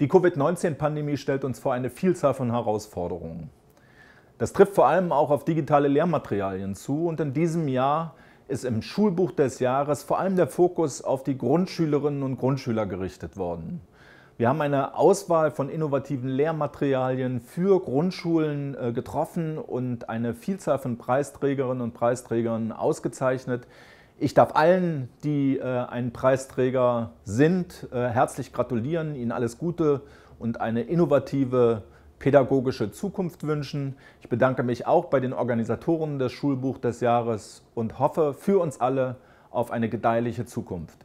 Die Covid-19-Pandemie stellt uns vor eine Vielzahl von Herausforderungen. Das trifft vor allem auch auf digitale Lehrmaterialien zu und in diesem Jahr ist im Schulbuch des Jahres vor allem der Fokus auf die Grundschülerinnen und Grundschüler gerichtet worden. Wir haben eine Auswahl von innovativen Lehrmaterialien für Grundschulen äh, getroffen und eine Vielzahl von Preisträgerinnen und Preisträgern ausgezeichnet, ich darf allen, die äh, ein Preisträger sind, äh, herzlich gratulieren, ihnen alles Gute und eine innovative pädagogische Zukunft wünschen. Ich bedanke mich auch bei den Organisatoren des Schulbuch des Jahres und hoffe für uns alle auf eine gedeihliche Zukunft.